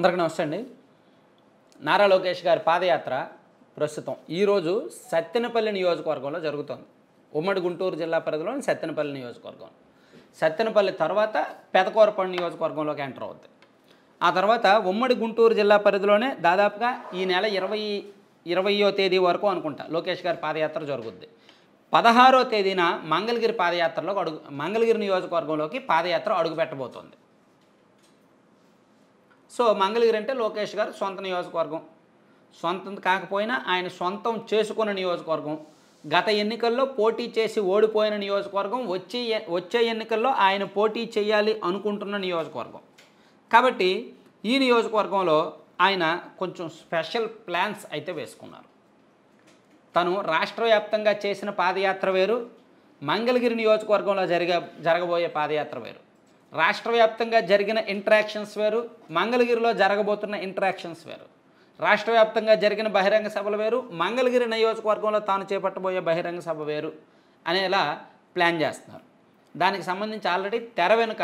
అందరికీ నమస్తే అండి నారా లోకేష్ గారి పాదయాత్ర ప్రస్తుతం ఈరోజు సత్తెనపల్లి నియోజకవర్గంలో జరుగుతోంది ఉమ్మడి గుంటూరు జిల్లా పరిధిలోని సత్తెనపల్లి నియోజకవర్గం సత్తెనపల్లి తర్వాత పెదకూరపల్లి నియోజకవర్గంలోకి ఎంటర్ అవుద్ది ఆ తర్వాత ఉమ్మడి గుంటూరు జిల్లా పరిధిలోనే దాదాపుగా ఈ నెల ఇరవై ఇరవయో తేదీ వరకు అనుకుంటా లోకేష్ గారి పాదయాత్ర జరుగుద్ది పదహారో తేదీన మంగళగిరి పాదయాత్రలోకి అడుగు మంగళగిరి నియోజకవర్గంలోకి పాదయాత్ర అడుగు పెట్టబోతోంది సో మంగళగిరి అంటే లోకేష్ గారు సొంత నియోజకవర్గం సొంతం కాకపోయినా ఆయన సొంతం చేసుకున్న నియోజకవర్గం గత ఎన్నికల్లో పోటీ చేసి ఓడిపోయిన నియోజకవర్గం వచ్చే వచ్చే ఎన్నికల్లో ఆయన పోటీ చేయాలి అనుకుంటున్న నియోజకవర్గం కాబట్టి ఈ నియోజకవర్గంలో ఆయన కొంచెం స్పెషల్ ప్లాన్స్ అయితే వేసుకున్నారు తను రాష్ట్ర వ్యాప్తంగా చేసిన పాదయాత్ర వేరు మంగళగిరి నియోజకవర్గంలో జరిగే జరగబోయే పాదయాత్ర వేరు రాష్ట్ర వ్యాప్తంగా జరిగిన ఇంటరాక్షన్స్ వేరు మంగళగిరిలో జరగబోతున్న ఇంటరాక్షన్స్ వేరు రాష్ట్ర వ్యాప్తంగా జరిగిన బహిరంగ సభలు వేరు మంగళగిరి నియోజకవర్గంలో తాను చేపట్టబోయే బహిరంగ సభ వేరు అనేలా ప్లాన్ చేస్తున్నారు దానికి సంబంధించి ఆల్రెడీ తెర వెనుక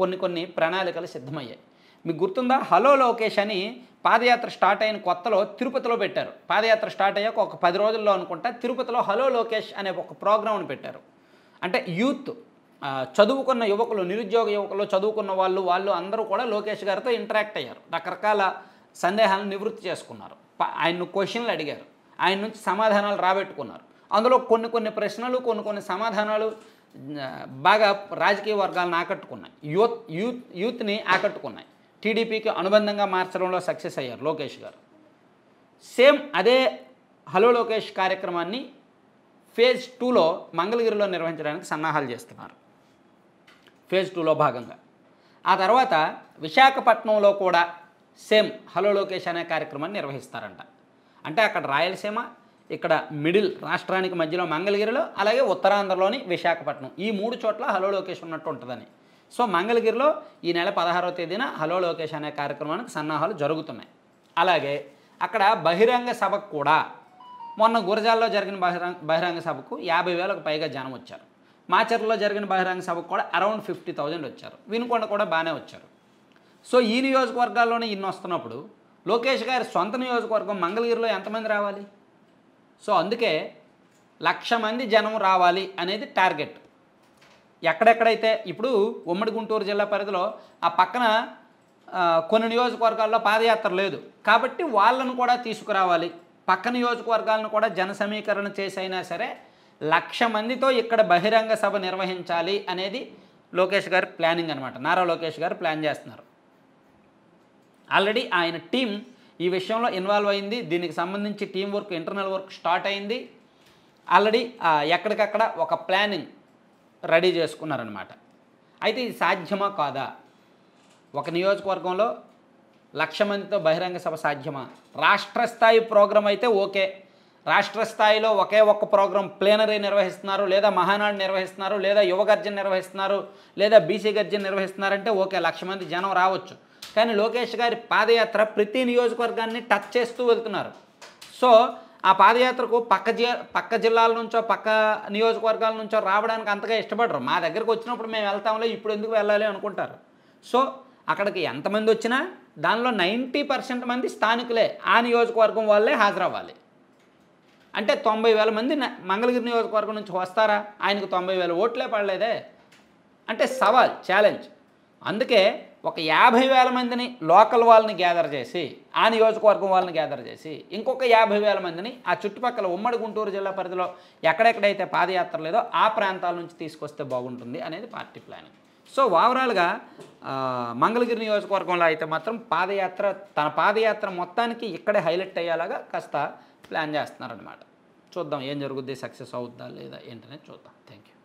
కొన్ని కొన్ని ప్రణాళికలు సిద్ధమయ్యాయి మీకు గుర్తుందా హలో లోకేష్ అని పాదయాత్ర స్టార్ట్ అయిన కొత్తలో తిరుపతిలో పెట్టారు పాదయాత్ర స్టార్ట్ అయ్యాక ఒక పది రోజుల్లో అనుకుంటా తిరుపతిలో హలో లోకేష్ అనే ఒక ప్రోగ్రామ్ని పెట్టారు అంటే యూత్ చదువుకున్న యువకులు నిరుద్యోగ యువకులు చదువుకున్న వాళ్ళు వాళ్ళు అందరూ కూడా లోకేష్ గారితో ఇంటరాక్ట్ అయ్యారు రకరకాల సందేహాలను నివృత్తి చేసుకున్నారు ఆయన క్వశ్చన్లు అడిగారు ఆయన నుంచి సమాధానాలు రాబెట్టుకున్నారు అందులో కొన్ని కొన్ని ప్రశ్నలు కొన్ని కొన్ని సమాధానాలు బాగా రాజకీయ వర్గాలను ఆకట్టుకున్నాయి యూత్ యూత్ యూత్ని ఆకట్టుకున్నాయి టీడీపీకి అనుబంధంగా మార్చడంలో సక్సెస్ అయ్యారు లోకేష్ గారు సేమ్ అదే హలో లోకేష్ కార్యక్రమాన్ని ఫేజ్ టూలో మంగళగిరిలో నిర్వహించడానికి సన్నాహాలు చేస్తున్నారు ఫేజ్ టూలో భాగంగా ఆ తర్వాత విశాఖపట్నంలో కూడా సేమ్ హలో లోకేష్ అనే కార్యక్రమాన్ని నిర్వహిస్తారంట అంటే అక్కడ రాయలసీమ ఇక్కడ మిడిల్ రాష్ట్రానికి మధ్యలో మంగళగిరిలో అలాగే ఉత్తరాంధ్రలోని విశాఖపట్నం ఈ మూడు చోట్ల హలో లోకేష్ ఉన్నట్టు ఉంటుందని సో మంగళగిరిలో ఈ నెల పదహారవ తేదీన హలో లోకేష్ అనే కార్యక్రమానికి సన్నాహాలు జరుగుతున్నాయి అలాగే అక్కడ బహిరంగ సభకు కూడా మొన్న గురజాల్లో జరిగిన బహిరంగ బహిరంగ సభకు యాభై వేలకు పైగా జనం వచ్చారు మాచర్లో జరిగిన బహిరంగ సభకు కూడా అరౌండ్ ఫిఫ్టీ థౌజండ్ వచ్చారు వినుకొండ కూడా బాగానే వచ్చారు సో ఈ నియోజకవర్గాల్లోనే ఇన్ని వస్తున్నప్పుడు లోకేష్ గారి సొంత నియోజకవర్గం మంగళగిరిలో ఎంతమంది రావాలి సో అందుకే లక్ష మంది జనం రావాలి అనేది టార్గెట్ ఎక్కడెక్కడైతే ఇప్పుడు ఉమ్మడి గుంటూరు జిల్లా పరిధిలో ఆ పక్కన కొన్ని నియోజకవర్గాల్లో పాదయాత్ర లేదు కాబట్టి వాళ్ళను కూడా తీసుకురావాలి పక్క నియోజకవర్గాలను కూడా జన సమీకరణ చేసైనా సరే లక్ష మందితో ఇక్కడ బహిరంగ సభ నిర్వహించాలి అనేది లోకేష్ గారి ప్లానింగ్ అనమాట నారా లోకేష్ గారు ప్లాన్ చేస్తున్నారు ఆల్రెడీ ఆయన టీం ఈ విషయంలో ఇన్వాల్వ్ అయింది దీనికి సంబంధించి team work internal work start అయింది ఆల్రెడీ ఎక్కడికక్కడ ఒక ప్లానింగ్ రెడీ చేసుకున్నారనమాట అయితే ఇది సాధ్యమా కాదా ఒక నియోజకవర్గంలో లక్ష మందితో బహిరంగ సభ సాధ్యమా రాష్ట్ర స్థాయి ప్రోగ్రాం అయితే ఓకే రాష్ట్ర స్థాయిలో ఒకే ఒక్క ప్రోగ్రాం ప్లేనరీ నిర్వహిస్తున్నారు లేదా మహానాడు నిర్వహిస్తున్నారు లేదా యువగర్జన నిర్వహిస్తున్నారు లేదా బీసీ గర్జన నిర్వహిస్తున్నారంటే ఓకే లక్ష మంది జనం రావచ్చు కానీ లోకేష్ గారి పాదయాత్ర ప్రతి నియోజకవర్గాన్ని టచ్ చేస్తూ వెళ్తున్నారు సో ఆ పాదయాత్రకు పక్క జి పక్క జిల్లాల నుంచో పక్క నియోజకవర్గాల నుంచో రావడానికి అంతగా ఇష్టపడరు మా దగ్గరకు వచ్చినప్పుడు మేము వెళ్తాంలే ఇప్పుడు ఎందుకు వెళ్ళాలి అనుకుంటారు సో అక్కడికి ఎంతమంది వచ్చినా దానిలో నైంటీ పర్సెంట్ మంది స్థానికులే ఆ నియోజకవర్గం వాళ్ళే హాజరవ్వాలి అంటే తొంభై వేల మంది మంగళగిరి నియోజకవర్గం నుంచి వస్తారా ఆయనకు తొంభై వేల ఓట్లే పడలేదే అంటే సవాల్ ఛాలెంజ్ అందుకే ఒక యాభై వేల మందిని లోకల్ వాళ్ళని గ్యాదర్ చేసి ఆ నియోజకవర్గం వాళ్ళని గ్యాదర్ చేసి ఇంకొక యాభై వేల మందిని ఆ చుట్టుపక్కల ఉమ్మడి గుంటూరు జిల్లా పరిధిలో ఎక్కడెక్కడైతే పాదయాత్ర లేదో ఆ ప్రాంతాల నుంచి తీసుకొస్తే బాగుంటుంది అనేది పార్టీ ప్లానింగ్ సో ఓవరాల్గా మంగళగిరి నియోజకవర్గంలో అయితే మాత్రం పాదయాత్ర తన పాదయాత్ర మొత్తానికి ఇక్కడే హైలైట్ అయ్యేలాగా కాస్త ప్లాన్ చేస్తున్నారనమాట చూద్దాం ఏం జరుగుద్ది సక్సెస్ అవుద్దా లేదా ఏంటనేది చూద్దాం థ్యాంక్ యూ